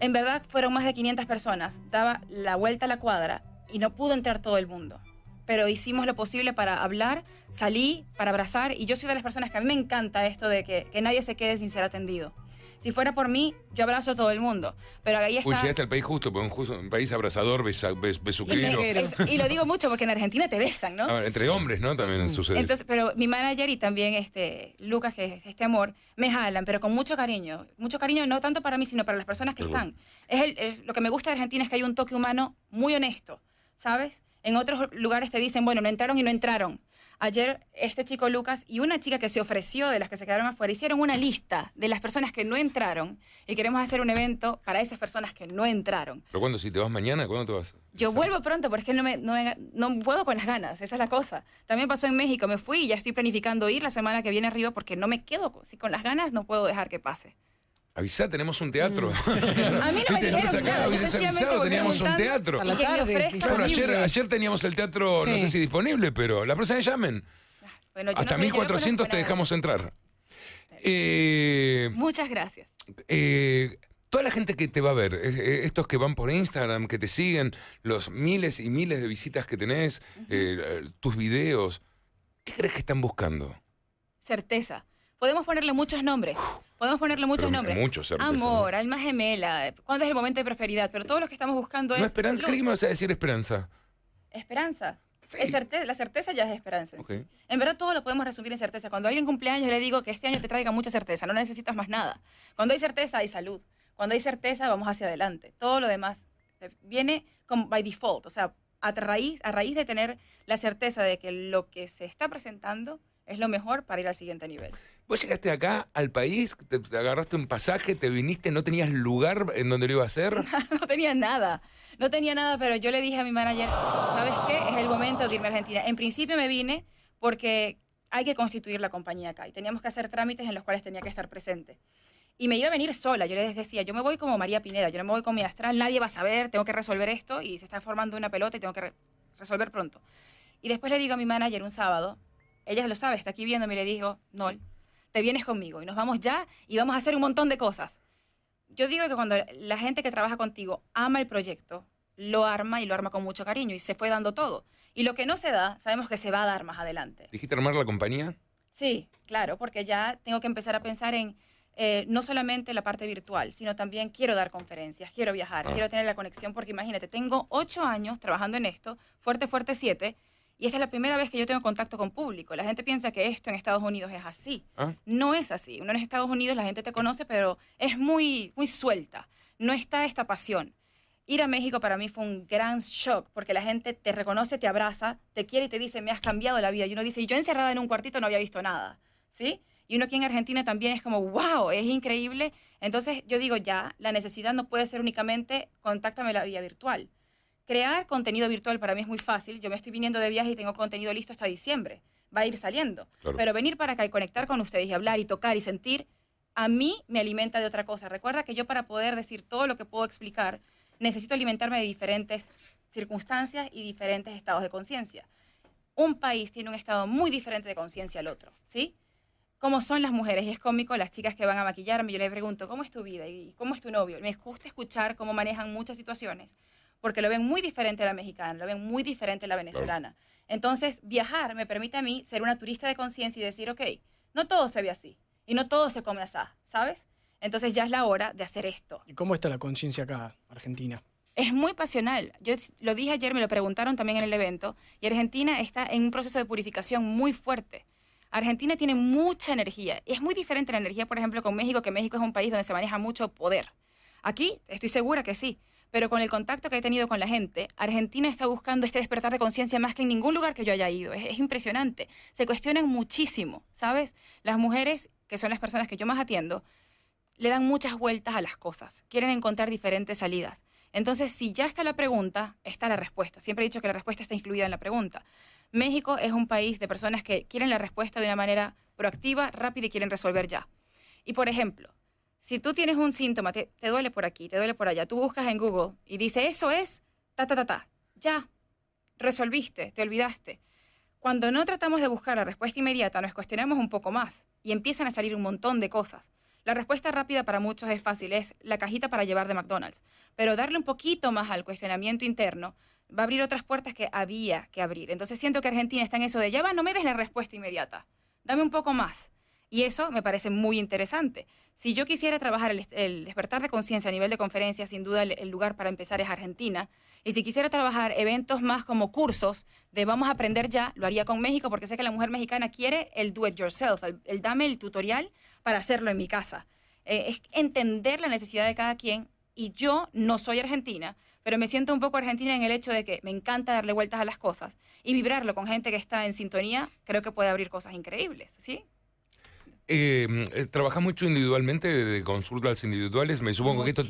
En verdad fueron más de 500 personas. Daba la vuelta a la cuadra y no pudo entrar todo el mundo. Pero hicimos lo posible para hablar, salí, para abrazar. Y yo soy de las personas que a mí me encanta esto de que, que nadie se quede sin ser atendido. Si fuera por mí, yo abrazo a todo el mundo. Pero ahí está. Uy, llegaste al país justo, pues, un, país abrazador, besa, Y, lo digo mucho porque en Argentina te besan, ¿no? entre hombres, ¿no? También sucede. Entonces, pero mi manager y también este Lucas, que es este amor, me jalan, pero con mucho cariño. Mucho cariño, no tanto para mí, sino para las personas que están. Es, lo que me gusta de Argentina es que hay un toque humano muy honesto, ¿sabes? En otros lugares te dicen, bueno, no entraron y no entraron. Ayer este chico Lucas y una chica que se ofreció de las que se quedaron afuera hicieron una lista de las personas que no entraron y queremos hacer un evento para esas personas que no entraron. ¿Pero cuándo? Si te vas mañana, ¿cuándo te vas? Yo vuelvo pronto porque no, me, no, no puedo con las ganas, esa es la cosa. También pasó en México, me fui y ya estoy planificando ir la semana que viene arriba porque no me quedo, si con las ganas no puedo dejar que pase. Avisá, tenemos un teatro. Mm. a mí no me dijeron nada. teníamos un teatro. ayer, teníamos el teatro, no sé si disponible, pero la próxima llamen. Ah, Hasta 1400 te dejamos entrar. Eh, Muchas gracias. Eh, toda la gente que te va a ver, eh, estos que van por Instagram, que te siguen, los miles y miles de visitas que tenés, tus videos, ¿qué crees que están buscando? Certeza. Podemos ponerle muchos nombres. Podemos ponerle muchos nombres. Muchos, Amor, alma gemela, cuándo es el momento de prosperidad, pero todo lo que estamos buscando es... esperanza, ¿qué a decir esperanza? Esperanza. la certeza ya es esperanza. En, verdad todo lo podemos resumir en certeza. Cuando alguien cumpleaños años le digo que este año te traiga mucha certeza, no necesitas más nada. Cuando hay certeza hay salud. Cuando hay certeza vamos hacia adelante. Todo lo demás viene como by default, o sea, a raíz, a raíz de tener la certeza de que lo que se está presentando es lo mejor para ir al siguiente nivel. Vos llegaste acá al país, te, agarraste un pasaje, te viniste, no tenías lugar en donde lo iba a hacer. no tenía nada, no tenía nada, pero yo le dije a mi manager, ¿sabes qué? Es el momento de irme a Argentina. En principio me vine porque hay que constituir la compañía acá y teníamos que hacer trámites en los cuales tenía que estar presente. Y me iba a venir sola, yo les decía, yo me voy como María Pineda, yo no me voy con mi astral, nadie va a saber, tengo que resolver esto y se está formando una pelota y tengo que resolver pronto. Y después le digo a mi manager un sábado, ella lo sabe, está aquí viéndome y le digo, Nol, te vienes conmigo y nos vamos ya y vamos a hacer un montón de cosas. Yo digo que cuando la gente que trabaja contigo ama el proyecto, lo arma y lo arma con mucho cariño y se fue dando todo. Y lo que no se da, sabemos que se va a dar más adelante. ¿Dijiste armar la compañía? Sí, claro, porque ya tengo que empezar a pensar en eh, no solamente la parte virtual, sino también quiero dar conferencias, quiero viajar, ah. quiero tener la conexión, porque imagínate, tengo ocho años trabajando en esto, fuerte, fuerte siete, y esta es la primera vez que yo tengo contacto con público. La gente piensa que esto en Estados Unidos es así. Ah. No es así. Uno en Estados Unidos la gente te conoce, pero es muy, muy suelta. No está esta pasión. Ir a México para mí fue un gran shock, porque la gente te reconoce, te abraza, te quiere y te dice, me has cambiado la vida. Y uno dice, y yo encerrada en un cuartito no había visto nada. ¿Sí? Y uno aquí en Argentina también es como, wow, es increíble. Entonces yo digo, ya, la necesidad no puede ser únicamente contáctame la vía virtual. Crear contenido virtual para mí es muy fácil. Yo me estoy viniendo de viaje y tengo contenido listo hasta diciembre. Va a ir saliendo. Pero venir para acá y conectar con ustedes y hablar y tocar y sentir, a mí me alimenta de otra cosa. Recuerda que yo para poder decir todo lo que puedo explicar, necesito alimentarme de diferentes circunstancias y diferentes estados de conciencia. Un país tiene un estado muy diferente de conciencia al otro, ¿sí? Como son las mujeres, y es cómico, las chicas que van a maquillarme, yo les pregunto, ¿cómo es tu vida? ¿Y cómo es tu novio? Me gusta escuchar cómo manejan muchas situaciones porque lo ven muy diferente a la mexicana, lo ven muy diferente a la venezolana. Entonces, viajar me permite a mí ser una turista de conciencia y decir, ok, no todo se ve así y no todo se come así, ¿sabes? Entonces ya es la hora de hacer esto. ¿Y cómo está la conciencia acá, Argentina? Es muy pasional. Yo lo dije ayer, me lo preguntaron también en el evento, y Argentina está en un proceso de purificación muy fuerte. Argentina tiene mucha energía. Y es muy diferente la energía, por ejemplo, con México, que México es un país donde se maneja mucho poder. Aquí estoy segura que sí pero con el contacto que he tenido con la gente, Argentina está buscando este despertar de conciencia más que en ningún lugar que yo haya ido. Es, impresionante. Se cuestionan muchísimo, ¿sabes? Las mujeres, que son las personas que yo más atiendo, le dan muchas vueltas a las cosas, quieren encontrar diferentes salidas. Entonces, si ya está la pregunta, está la respuesta. Siempre he dicho que la respuesta está incluida en la pregunta. México es un país de personas que quieren la respuesta de una manera proactiva, rápida y quieren resolver ya. Y por ejemplo, si tú tienes un síntoma, te, duele por aquí, te duele por allá, tú buscas en Google y dice, eso es, ta, ta, ta, ta, ya, resolviste, te olvidaste. Cuando no tratamos de buscar la respuesta inmediata, nos cuestionamos un poco más y empiezan a salir un montón de cosas. La respuesta rápida para muchos es fácil, es la cajita para llevar de McDonald's, pero darle un poquito más al cuestionamiento interno va a abrir otras puertas que había que abrir. Entonces siento que Argentina está en eso de, ya va, no me des la respuesta inmediata, dame un poco más y eso me parece muy interesante. Si yo quisiera trabajar el, despertar de conciencia a nivel de conferencias, sin duda el, lugar para empezar es Argentina. Y si quisiera trabajar eventos más como cursos de vamos a aprender ya, lo haría con México porque sé que la mujer mexicana quiere el do it yourself, el, dame el tutorial para hacerlo en mi casa. Eh, es entender la necesidad de cada quien. Y yo no soy argentina, pero me siento un poco argentina en el hecho de que me encanta darle vueltas a las cosas y vibrarlo con gente que está en sintonía, creo que puede abrir cosas increíbles, ¿sí? eh, eh trabajas mucho individualmente, de consultas individuales. Me supongo que esto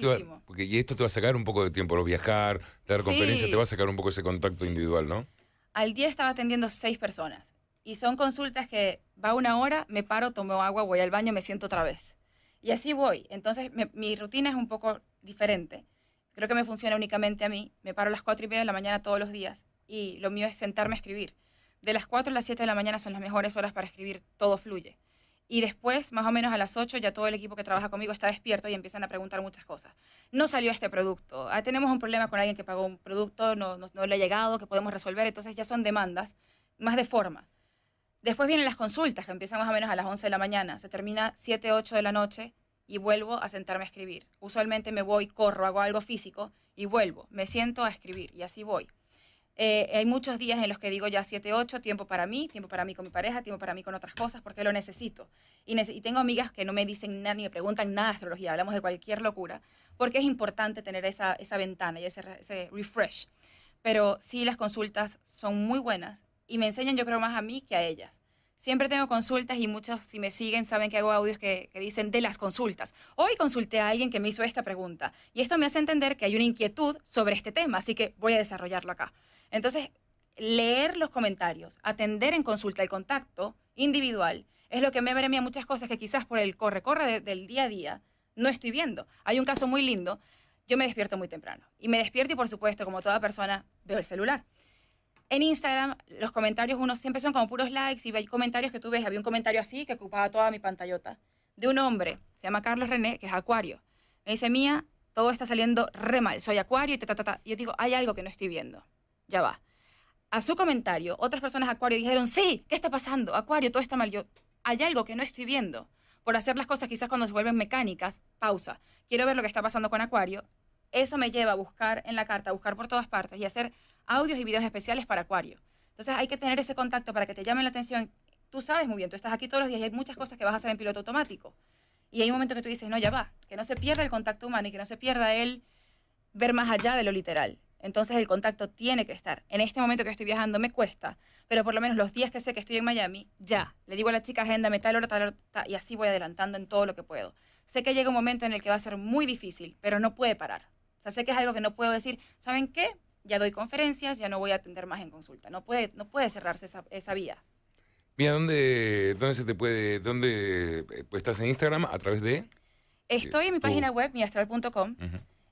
porque, y esto te va a sacar un poco de tiempo, lo viajar, dar conferencias, te va a sacar un poco ese contacto individual, ¿no? Al día estaba atendiendo seis personas y son consultas que va una hora, me paro, tomo agua, voy al baño, me siento otra vez. Y así voy. Entonces mi rutina es un poco diferente. Creo que me funciona únicamente a mí. Me paro a las cuatro y media de la mañana todos los días y lo mío es sentarme a escribir. De las 4 a las 7 de la mañana son las mejores horas para escribir, todo fluye y después, más o menos a las 8, ya todo el equipo que trabaja conmigo está despierto y empiezan a preguntar muchas cosas. No salió este producto, ah, tenemos un problema con alguien que pagó un producto, no, no, no, le ha llegado, que podemos resolver, entonces ya son demandas, más de forma. Después vienen las consultas, que empiezan más o menos a las 11 de la mañana, se termina 7, 8 de la noche y vuelvo a sentarme a escribir. Usualmente me voy, corro, hago algo físico y vuelvo, me siento a escribir y así voy. Eh, hay muchos días en los que digo ya 7, 8, tiempo para mí, tiempo para mí con mi pareja, tiempo para mí con otras cosas, porque lo necesito. Y, tengo amigas que no me dicen nada ni me preguntan nada de astrología, hablamos de cualquier locura, porque es importante tener esa, esa ventana y ese, refresh. Pero sí, las consultas son muy buenas y me enseñan yo creo más a mí que a ellas siempre tengo consultas y muchos, si me siguen, saben que hago audios que, dicen de las consultas. Hoy consulté a alguien que me hizo esta pregunta y esto me hace entender que hay una inquietud sobre este tema, así que voy a desarrollarlo acá. Entonces, leer los comentarios, atender en consulta el contacto individual, es lo que me premia muchas cosas que quizás por el corre-corre del día a día no estoy viendo. Hay un caso muy lindo, yo me despierto muy temprano y me despierto y por supuesto, como toda persona, veo el celular. En Instagram, los comentarios uno siempre son como puros likes y hay comentarios que tú ves, había un comentario así que ocupaba toda mi pantallota, de un hombre, se llama Carlos René, que es acuario. Me dice, mía, todo está saliendo re mal, soy acuario y te ta, ta, ta. yo digo, hay algo que no estoy viendo ya va. A su comentario, otras personas Acuario dijeron, sí, ¿qué está pasando? Acuario, todo está mal. Yo, hay algo que no estoy viendo. Por hacer las cosas quizás cuando se vuelven mecánicas, pausa. Quiero ver lo que está pasando con Acuario. Eso me lleva a buscar en la carta, a buscar por todas partes y hacer audios y videos especiales para Acuario. Entonces hay que tener ese contacto para que te llamen la atención. Tú sabes muy bien, tú estás aquí todos los días y hay muchas cosas que vas a hacer en piloto automático. Y hay un momento que tú dices, no, ya va, que no se pierda el contacto humano y que no se pierda el ver más allá de lo literal. Entonces el contacto tiene que estar. En este momento que estoy viajando me cuesta, pero por lo menos los días que sé que estoy en Miami, ya. Le digo a la chica, agéndame tal hora, tal hora, y así voy adelantando en todo lo que puedo. Sé que llega un momento en el que va a ser muy difícil, pero no puede parar. O sea, sé que es algo que no puedo decir, ¿saben qué? Ya doy conferencias, ya no voy a atender más en consulta. No puede, no puede cerrarse esa, vía. Mira, ¿dónde, se te puede, dónde eh, pues, estás en Instagram? ¿A través de? Estoy en mi eh, página web, miastral.com.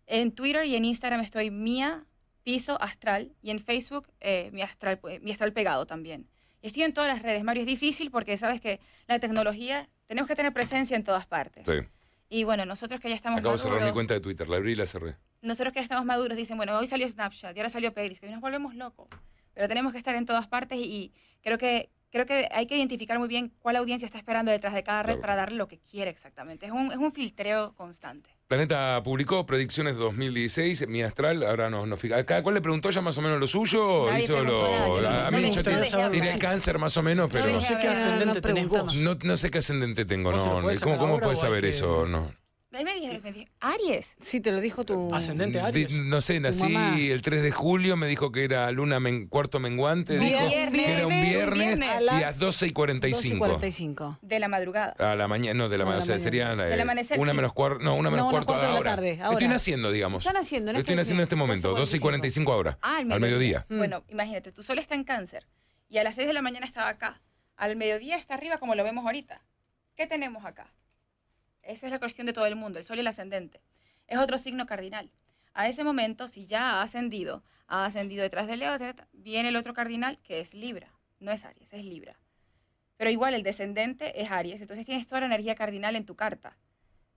En Twitter y en Instagram estoy Mía Piso Astral y en Facebook eh, mi, astral, eh, mi Astral Pegado también. estoy en todas las redes, Mario. Es difícil porque sabes que la tecnología, tenemos que tener presencia en todas partes. Sí. Y bueno, nosotros que ya estamos maduros. Acabo de cerrar mi cuenta de Twitter, la abrí y la cerré. Nosotros que ya estamos maduros dicen, bueno, hoy salió Snapchat y ahora salió Periscope y nos volvemos locos. Pero tenemos que estar en todas partes y, creo que creo que hay que identificar muy bien cuál audiencia está esperando detrás de cada red para darle lo que quiere exactamente. Es un, es un filtreo constante. Planeta publicó predicciones 2016, mi astral, ahora no... no fijamos. Cada cual le preguntó ya más o menos lo suyo. hizo lo, a mí yo cáncer más o menos, pero. No sé qué ascendente tenés vos. No, sé qué ascendente tengo, no. ¿Cómo, cómo puedes saber eso? No. Aries. Sí, te lo dijo tu... Ascendente Aries. no sé, nací el 3 de julio, me dijo que era luna cuarto menguante. dijo era un viernes, y a las 12 y 45. De la madrugada. A la mañana, no, de la mañana, o sea, sería eh, una menos cuarto, no, una menos de la tarde, Estoy naciendo, digamos. Están haciendo, Estoy naciendo en este momento, 12 y 45 ahora, al mediodía. Mm. Bueno, imagínate, tu sol está en cáncer y a las 6 de la mañana estaba acá. Al mediodía está arriba como lo vemos ahorita. ¿Qué tenemos acá? Esa es la cuestión de todo el mundo, el sol y el ascendente. Es otro signo cardinal. A ese momento, si ya ha ascendido, ha ascendido detrás de Leo, viene el otro cardinal que es Libra. No es Aries, es Libra. Pero igual el descendente es Aries, entonces tienes toda la energía cardinal en tu carta.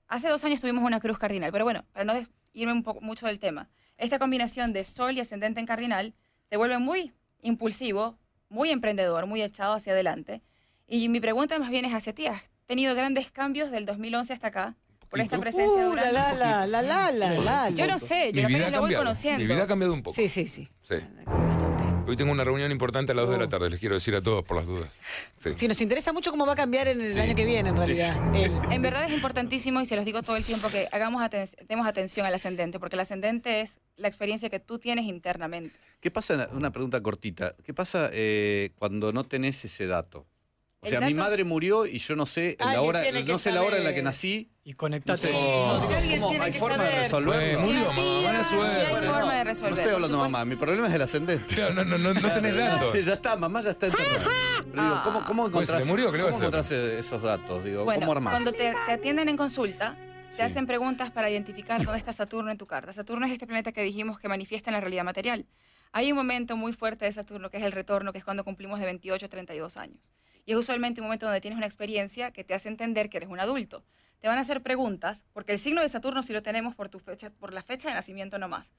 Hace dos años tuvimos una cruz cardinal, pero bueno, para no irme un mucho del tema, esta combinación de sol y ascendente en cardinal te vuelve muy impulsivo, muy emprendedor, muy echado hacia adelante. Y mi pregunta más bien es hacia ti, tenido grandes cambios del 2011 hasta acá por esta presencia uh, durante. La, la, la, la, la, la, Yo no sé, yo apenas lo voy conociendo. Mi vida ha cambiado un poco. Sí, sí, sí. Hoy tengo una reunión importante a las 2 de la uh. tarde, les quiero decir a todos por las dudas. Sí, nos interesa mucho cómo va a cambiar en el año que viene, en realidad. En verdad es importantísimo, y se los digo todo el tiempo, que hagamos demos atención al ascendente, porque el ascendente es la experiencia que tú tienes internamente. ¿Qué pasa, una pregunta cortita, qué pasa eh, cuando no tenés ese dato? O sea, mi madre murió y yo no sé la hora, no sé la hora en la que nací. Y conectate. No sé, ¿Hay forma de resolverlo? Pues, murió, mamá. hay forma de resolverlo. No estoy hablando de mamá, mi problema es el ascendente. No, no, no, no, tenés datos. ya está, mamá ya está enterrada. Ah. Pero digo, ¿cómo, cómo pues, encontrás, ¿cómo encontrás esos datos? Digo, Cuando te atienden en consulta, te hacen preguntas para identificar dónde está Saturno en tu carta. Saturno es este planeta que dijimos que manifiesta en la realidad material. Hay un momento muy fuerte de Saturno que es el retorno, que es cuando cumplimos de 28 a 32 años. Y es usualmente un momento donde tienes una experiencia que te hace entender que eres un adulto. Te van a hacer preguntas, porque el signo de Saturno sí lo tenemos por, tu fecha, por la fecha de nacimiento nomás.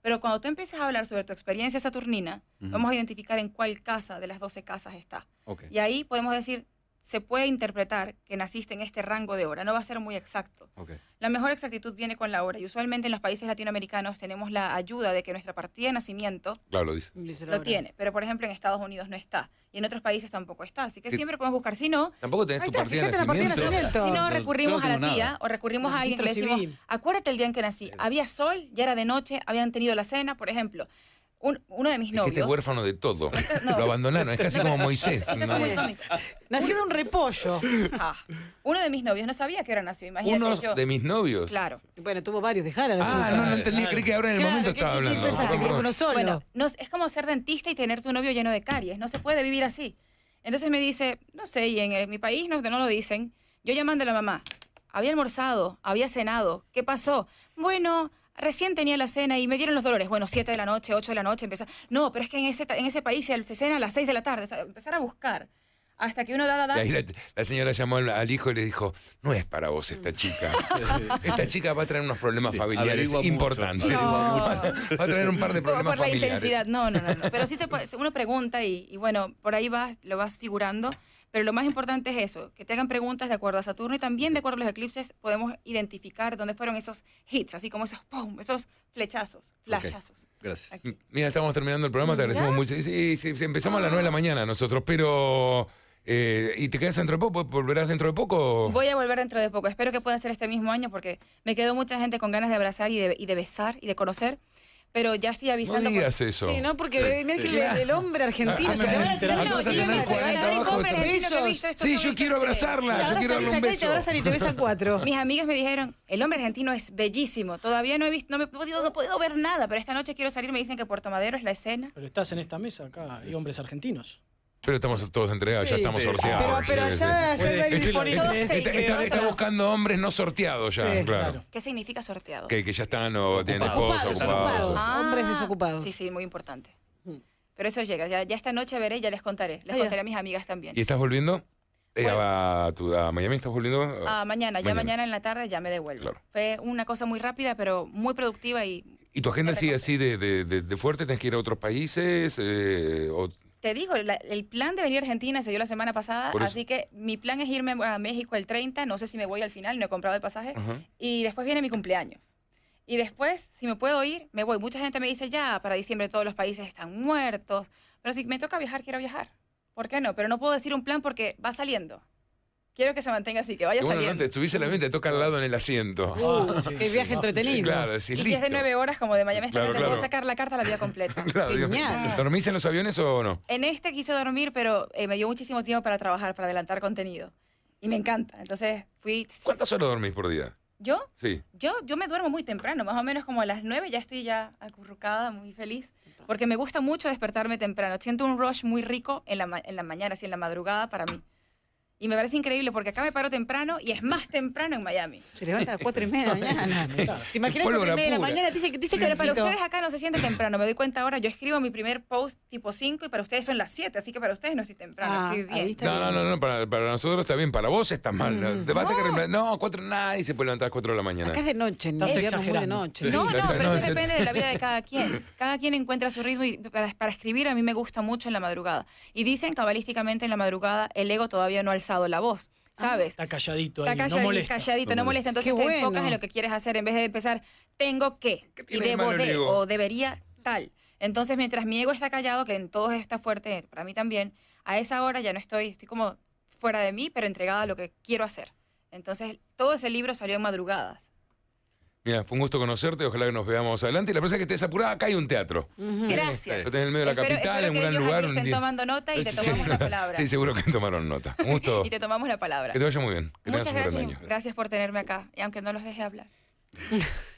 Pero cuando tú empieces a hablar sobre tu experiencia saturnina, vamos a identificar en cuál casa de las 12 casas está. Y ahí podemos decir, se puede interpretar que naciste en este rango de hora. No va a ser muy exacto. La mejor exactitud viene con la hora. Y usualmente en los países latinoamericanos tenemos la ayuda de que nuestra partida de nacimiento claro, lo, dice. lo tiene. Pero, por ejemplo, en Estados Unidos no está. Y en otros países tampoco está. Así que siempre podemos buscar. Si no... Tampoco tenés tu partida, de nacimiento. Si no, recurrimos a la tía o recurrimos a alguien que le decimos, acuérdate el día en que nací. Había sol, ya era de noche, habían tenido la cena, por ejemplo un, uno de mis este novios. este huérfano de todo. Lo abandonaron, es casi como Moisés. Nació de un repollo. Ah. uno de mis novios, no sabía que era nacido, imagínate. Uno de mis novios. Claro. Bueno, tuvo varios, dejaron Ah, no, no entendí, creí que ahora en el momento estaba hablando. no uno solo. Bueno, es como ser dentista y tener tu novio lleno de caries, no se puede vivir así. Entonces me dice, no sé, y en mi país no, no lo dicen, yo llamando a la mamá, había almorzado, había cenado, ¿qué pasó? Bueno, Recién tenía la cena y me dieron los dolores. Bueno, 7 de la noche, 8 de la noche, empezar. No, pero es que en ese, en ese país se cena a las 6 de la tarde. empezar a buscar. Hasta que uno da, da, da. la, señora llamó al, hijo y le dijo: No es para vos esta chica. Esta chica va a traer unos problemas familiares importantes. Va a traer un par de problemas familiares. intensidad. No, no, no, Pero sí se uno pregunta y, y bueno, por ahí vas, lo vas figurando. Pero lo más importante es eso, que te hagan preguntas de acuerdo a Saturno y también de acuerdo a los eclipses podemos identificar dónde fueron esos hits, así como esos ¡pum! esos flechazos, flashazos. Gracias. Mira, estamos terminando el programa, te agradecemos mucho. Sí, empezamos a las 9 de la mañana nosotros, pero... Eh, ¿Y te quedas dentro de poco? ¿Volverás dentro de poco? Voy a volver dentro de poco. Espero que pueda ser este mismo año porque me quedó mucha gente con ganas de abrazar y de, y de besar y de conocer pero ya estoy avisando. eso. Sí, no, porque el, hombre argentino. Ah, se te ah, van a tirar Sí, yo quiero abrazarla. Yo quiero darle un beso. Te y te cuatro. Mis amigos me dijeron, el hombre argentino es bellísimo. Todavía no he visto, no me podido, no he podido ver nada, pero esta noche quiero salir. Me dicen que Puerto Madero es la escena. Pero estás en esta mesa acá, hay ah, hombres argentinos. Pero estamos todos entregados, ya estamos sorteados. Pero, pero ya, ya hay Está, buscando hombres no sorteados ya, claro. ¿Qué significa sorteado? Que, ya están o tienen esposos Ocupados, ah, hombres desocupados. Sí, sí, muy importante. Pero eso llega. Ya, esta noche veré y ya les contaré. Les contaré a mis amigas también. ¿Y estás volviendo? Eh, a, Miami estás volviendo? A mañana, ya mañana. en la tarde ya me devuelvo. Fue una cosa muy rápida, pero muy productiva y ¿Y tu agenda sigue así de, de- fuerte? ¿Tienes que ir a otros países? Eh, te digo, el plan de venir a Argentina se dio la semana pasada, así que mi plan es irme a México el 30, no sé si me voy al final, no he comprado el pasaje, y después viene mi cumpleaños. Y después, si me puedo ir, me voy. Mucha gente me dice, ya, para diciembre todos los países están muertos, pero si me toca viajar, quiero viajar. ¿Por qué no? Pero no puedo decir un plan porque va saliendo. Quiero que se mantenga así, que vaya bueno, saliendo. No te subís la te toca al lado en el asiento. Ah, ah, qué viaje entretenido. Sí, claro, y si es de nueve horas, como de Miami claro, claro. te puedo sacar la carta la vida completa. Genial. ¿Dormís en los aviones o no? En este quise dormir, pero eh, me dio muchísimo tiempo para trabajar, para adelantar contenido. Y me encanta. Entonces fui... ¿Cuántas horas dormís por día? ¿Yo? Sí. Yo, yo me duermo muy temprano, más o menos como a las nueve ya estoy ya acurrucada, muy feliz porque me gusta mucho despertarme temprano. Siento un rush muy rico en la, en la mañana, así en la madrugada para mí. Y me parece increíble porque acá me paro temprano y es más temprano en Miami. Se levanta a las 4 y media de la mañana. ¿Te imaginas 4 y media la mañana? dice, que para ustedes acá no se siente temprano. Me doy cuenta ahora, yo escribo mi primer post tipo 5 y para ustedes son las 7, así que para ustedes no estoy temprano. Ah, no, no, no, no, para, nosotros está bien, para vos está mal. Mm. no. que no, cuatro, nadie se puede levantar a las 4 de la mañana. Acá es de noche, ¿no? muy de noche. No, no, pero eso depende de la vida de cada quien. Cada quien encuentra su ritmo y para, escribir a mí me gusta mucho en la madrugada. Y dicen cabalísticamente en la madrugada el ego todavía no alza la voz, ah, ¿sabes? Está calladito no molesta. calladito, no Entonces te enfocas en lo que quieres hacer en vez de empezar tengo que, y debo de, o debería tal. Entonces, mientras mi ego está callado, que en todos está fuerte, para mí también, a esa hora ya no estoy, estoy como fuera de mí, pero entregada a lo que quiero hacer. Entonces, todo ese libro salió en madrugadas. Mira, fue un gusto conocerte, ojalá que nos veamos adelante. Y la próxima es que estés apurada, acá hay un teatro. Este, gracias. Estás en el medio de la capital, en un gran lugar. Un día. tomando nota y te tomamos la palabra. Sí, seguro que tomaron nota. Un gusto. y te tomamos la palabra. Que te vaya muy bien. Muchas gracias. Gracias por tenerme acá, y aunque no los deje hablar.